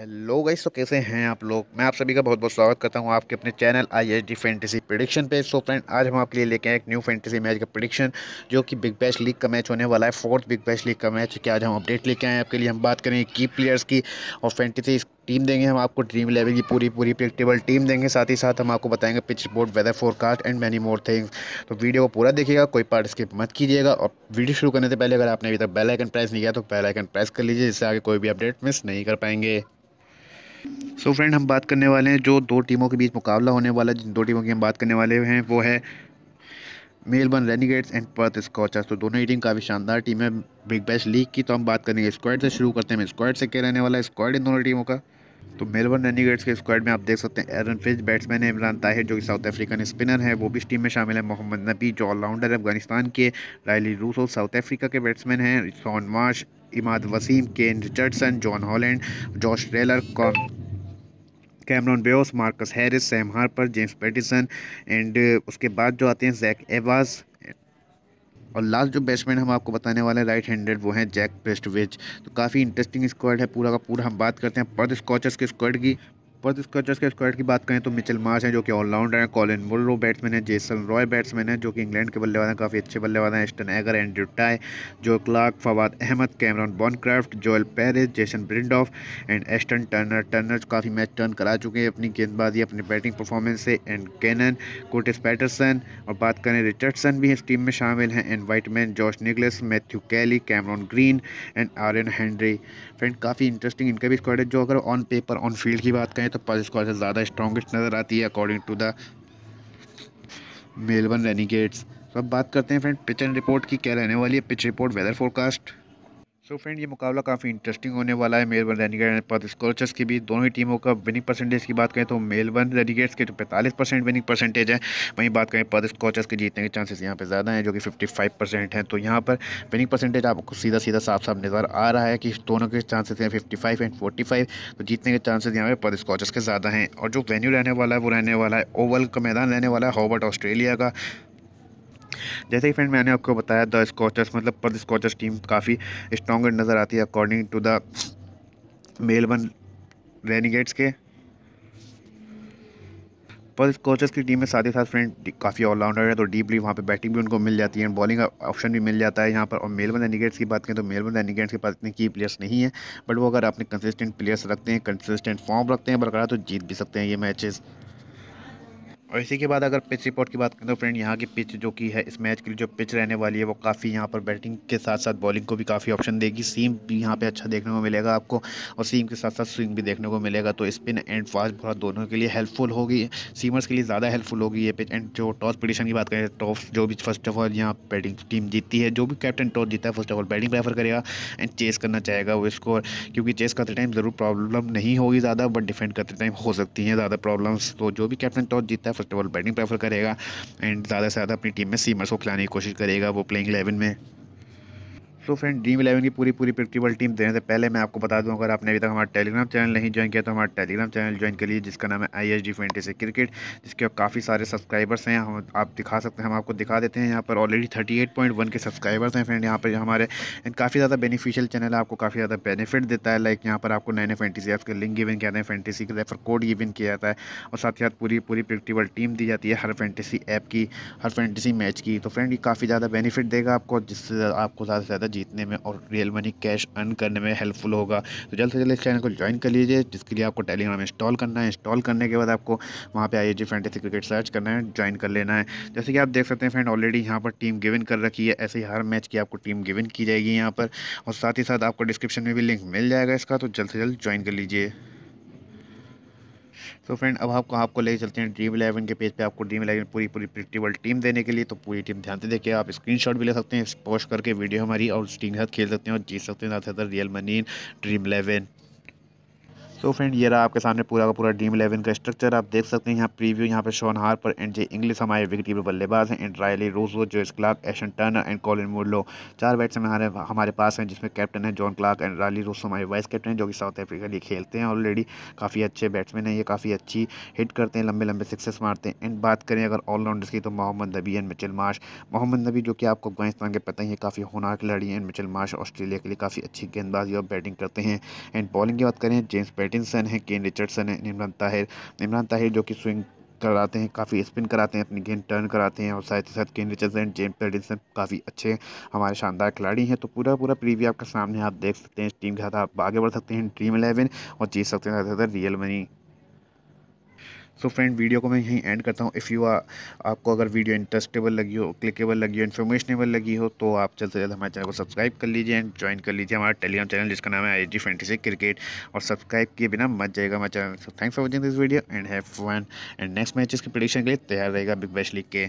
hello guys तो कैसे हैं आप लोग मैं आप सभी का बहुत बहुत स्वागत करता हूं आपके अपने channel I H D fantasy prediction पे सो फ्रेंड आज हम आपके लिए लेके आए एक न्यू फेंटेसी मैच का प्रडिक्शन जो कि बिग बैश लीग का मैच होने वाला है फोर्थ बिग बैश लीग का मैच कि आज हम अपडेट लेके आए आपके लिए हम बात करेंगे की प्लेयर्स की और फेंटेसी टीम देंगे हम आपको ड्रीम लेवल की पूरी पूरी प्रेक्टेबल टीम देंगे साथ ही साथ हम आपको बताएंगे pitch report weather forecast and many more things तो वीडियो को पूरा देखिएगा कोई पार्ट स्किप मत कीजिएगा और वीडियो शुरू करने से पहले अगर आपने अभी तक बेल आइकन प्रेस नहीं किया तो बेल आइकन प्रेस कर लीजिए जिससे आगे कोई भी अपडेट मिस नहीं कर पाएंगे सो so फ्रेंड हम बात करने वाले हैं जो दो टीमों के बीच मुकाबला होने वाला जिन दो टीमों की हम बात करने वाले हैं वो है Melbourne Renegades and Perth Scorchers तो दोनों ही टीम काफ़ी शानदार टीम है बिग बैश लीग की तो हम बात करेंगे स्क्वाड से शुरू करते हैं स्क्वाड से क्या रहने वाला है स्क्वाड इन दोनों टीमों का तो मेलबर्न रेनिगेट्स के स्क्वाड में आप देख सकते हैं एरन फिज बैट्समैन है इमरान ताहिर जो कि साउथ अफ्रीकन स्पिनर है वो भी इस टीम में शामिल है मोहम्मद नबी जो ऑलराउंडर है अफगानिस्तान के रायली रूसो साउथ अफ्रीका के बैट्समैन हैं Shaun Marsh Imad Wasim Kane Richardson John Holland Josh Taylor Cameron Boyce Marcus Harris Sam Harper James Pattinson and उसके बाद जो आते हैं जैक एवाज और लास्ट जो बैट्समैन हम आपको बताने वाले हैं राइट हैंडेड वो हैं जैक प्रेस्टवेज तो काफ़ी इंटरेस्टिंग स्क्वाड है पूरा का पूरा हम बात करते हैं पर्थ स्कॉचर्स के स्क्वाड की बस स्कचर्स के स्क्वाड की बात करें तो मिचल मार्च हैं जो कि ऑलराउंडर हैं कॉलिन मुल्रो बैट्समैन है जेसन रॉय बैट्समैन है जो कि इंग्लैंड के बल्लेबाज हैं काफ़ी अच्छे बल्लेबाज हैं Ashton Agar Andrew Tye Joe Clarke Fawad Ahmed Cameron Bancroft Joel Paris Jason Behrendorff and Ashton Turner Turner काफ़ी मैच टर्न करा चुके हैं अपनी गेंदबाजी अपनी बैटिंग परफॉर्मेंस से एंड कैनन कोटिस पैटरसन और बात करें रिचर्डसन भी इस टीम में शामिल हैं and Whiteman George Nicholas Matthew Kelly Cameron Green and Aaron Henry friend काफ़ी इंटरेस्टिंग इनका भी स्क्वाड है जो अगर ऑन पेपर ऑन फील्ड की बात करें तो पल्स कॉल से ज़्यादा स्ट्रॉगेस्ट नज़र आती है according to the Melbourne Renegades तो अब बात करते हैं फ्रेंड पिच एंड रिपोर्ट की क्या रहने वाली है pitch report weather forecast so so friend ये मुकाबला काफ़ी इंटरेस्टिंग होने वाला है Melbourne Renegade and Perth Scorchers की भी दोनों ही टीमों का विनिंग परसेंटेज की बात करें तो मेलबर्न रेनिगेट्स के जो पैंतालीस परसेंट विनिंग परसेंटेज है वहीं बात करें पर्थ स्कॉलचर्स के जीतने के चांसेस यहाँ पे ज़्यादा हैं जो कि फिफ्टी फाइव परसेंट हैं तो यहाँ पर विनिंग परसेंटेज आपको सीधा सीधा साफ साफ नज़र आ रहा है कि दोनों के चांसेस हैं fifty five and forty five तो जीतने के चांसेज यहाँ पर पर्थ स्कॉचर्स के ज़्यादा हैं और जो वेन्यू रहने वाला है वो रहने वाला है ओवल का मैदान रहने वाला है हॉबर्ट ऑस्ट्रेलिया का जैसे ही फ्रेंड मैंने आपको बताया द स्कॉचर्स मतलब पर स्कॉचर्स टीम काफ़ी स्ट्रॉन्ग नज़र आती है according to the Melbourne Renegades के पर स्कॉचर्स की टीम में साथ ही साथ फ्रेंड काफ़ी ऑलराउंडर है तो डीपली वहाँ पे बैटिंग भी उनको मिल जाती है बॉलिंग का ऑप्शन भी मिल जाता है यहाँ पर और मेलबर्न रेनिगेट्स की बात करें तो मेलबर्न रेनिगेट्स के पास इतने की प्लेयर्स नहीं है बट वो अगर अपने कंसिस्टेंट प्लेयर्स रखते हैं कंसिस्टेंट फॉर्म रखते हैं बरकरार तो जीत भी सकते हैं ये मैचेस और इसी के बाद अगर पिच रिपोर्ट की बात करें तो फ्रेंड यहाँ की पिच जो की है इस मैच के लिए जो पिच रहने वाली है वो काफ़ी यहाँ पर बैटिंग के साथ साथ बॉलिंग को भी काफ़ी ऑप्शन देगी सीम भी यहाँ पे अच्छा देखने को मिलेगा आपको और सीम के साथ साथ स्विंग भी देखने को मिलेगा तो स्पिन एंड फास्ट बॉलर दोनों के लिए हेल्पफुल होगी सीमर्स के लिए ज़्यादा हेल्पफुल होगी ये पिच एंड जो टॉस पोजिशन की बात करें टॉस जो भी फर्स्ट ऑफ ऑल यहाँ बैटिंग टीम जीतती है जो भी कैप्टन टॉस जीता है first of all batting prefer करेगा एंड चेस करना चाहेगा वो स्कोर क्योंकि चेस करते टाइम ज़रूर प्रॉब्लम नहीं होगी ज़्यादा बट डिफेंड करते टाइम हो सकती हैं ज़्यादा प्रॉब्लम्स तो जो भी कैप्टन टॉस जीतता है first of all batting prefer करेगा एंड ज़्यादा से ज़्यादा अपनी टीम में सीमर्स को खिलाने की कोशिश करेगा वो प्लेइंग एलेवन में तो फ्रेंड ड्रीम इलेवन की पूरी पूरी प्रैक्टिकल टीम देने से पहले मैं आपको बता दूं अगर आपने अभी तक हमारा टेलीग्राम चैनल नहीं ज्वाइन किया तो हमारा टेलीग्राम चैनल ज्वाइन कर लीजिए जिसका नाम है I H D fantasy cricket जिसके काफ़ी सारे सब्सक्राइबर्स हैं हम आप दिखा सकते हैं हम आपको दिखा देते हैं यहाँ पर already thirty eight point one K subscribers हैं फ्रेंड यहाँ पर हमारे काफ़ी ज़्यादा बेनिफिशियल चैनल है आपको काफ़ी ज़्यादा बेनिफिट देता है लाइक यहाँ पर आपको नए नए फैंटेसी ऐप्स के लिंक गिवन किया जाता है फैंटेसी के रेफर कोड गिवन किया जाता है और साथ ही साथ पूरी पूरी प्रैक्टिकल टीम दी जाती है हर फैंटेसी ऐप की हर फैंटेसी मैच की तो फ्रेंड ये काफ़ी ज़्यादा बेनिफिट देगा आपको जिससे आपको ज़्यादा से ज़्यादा जीतने में और रियल मनी कैश अर्न करने में हेल्पफुल होगा तो जल्द से जल्द इस चैनल को ज्वाइन कर लीजिए जिसके लिए आपको टेलीग्राम इंस्टॉल करना है इंस्टॉल करने के बाद आपको वहाँ पर I G fantasy cricket search करना है ज्वाइन कर लेना है जैसे कि आप देख सकते हैं फ्रेंड ऑलरेडी यहाँ पर टीम गिविन कर रखी है ऐसे ही हर मैच की आपको टीम गिविन की जाएगी यहाँ पर और साथ ही साथ आपको डिस्क्रिप्शन में भी लिंक मिल जाएगा इसका तो जल्द से जल्द ज्वाइन कर लीजिए तो फ्रेंड अब आपको आपको ले चलते हैं ड्रीम इलेवन के पेज पे आपको ड्रीम इलेवन पूरी पूरी प्रिडिक्टेबल टीम देने के लिए तो पूरी टीम ध्यान से देखिए आप स्क्रीनशॉट भी ले सकते हैं पोस्ट करके वीडियो हमारी और उस टीम के साथ खेल सकते हैं और जीत सकते हैं ज्यादातर real money Dream Eleven so so friend ये रहा आपके सामने पूरा का पूरा ड्रीम इलेवन का स्ट्रक्चर आप देख सकते हैं यहाँ प्रीव्यू यहाँ पे शॉन पर एंड जे इंग्लिश हमारे विकेट कीपर बल्लेबाज हैं and Rilee Rossouw Jos Clarke Ashton Turner and Colin Munro चार बैट्समैन हमारे हमारे पास हैं जिसमें कैप्टन है John Clarke and Rilee Rossouw हमारे वाइस कैप्टन जो कि साउथ अफ्रीका लिए खेलते हैं ऑलरेडी काफ़ी अच्छे बैट्समैन हैं ये काफ़ी अच्छी हिट करते हैं लंबे लंबे सिक्सेस मारते हैं एंड बात करें अगर ऑलराउंडर्स की तो मोहम्मद नबी एंड मिचल मार्श मोहम्मद नबी जो कि आपको अफगानिस्तान के पता ही है काफ़ी होनार खिलाड़ी एंड मिचिल मार्श ऑस्ट्रेलिया के लिए काफ़ी अच्छी गेंदबाजी और बैटिंग करते हैं एंड बॉलिंग की बात करें जेम्स बैट पैटिनसन है केन रिचर्डसन है इमरान ताहिर इमरान ताहिर जो कि स्विंग कराते हैं काफ़ी स्पिन कराते हैं अपनी गेंद टर्न कराते हैं और साथ ही साथ केन रिचर्सन जेम्स पेडिसन काफ़ी अच्छे हमारे शानदार खिलाड़ी हैं तो पूरा पूरा प्रीव्यू आपके सामने आप देख सकते हैं इस टीम के साथ आप आगे बढ़ सकते हैं ड्रीम इलेवन और जीत सकते हैं साथ ही साथ real money so so friend video को मैं यहीं एंड करता हूँ इफ़ यू आ, आपको अगर वीडियो इंटरेस्टेबल लगी हो क्लिकेबल लगी हो इन्फॉर्मेशनेबल लगी हो तो आप जल्द से जल्द हमारे चैनल को सब्सक्राइब कर लीजिए एंड ज्वाइन कर लीजिए हमारा टेलीग्राम चैनल जिसका नाम है आई जी फेंटी क्रिकेट और सब्सक्राइब किए बिना मत जाएगा हमारे channel so thanks for watching this video and have one and next match इसके प्रडिक्शन के लिए तैयार रहेगा बिग बैश लीग के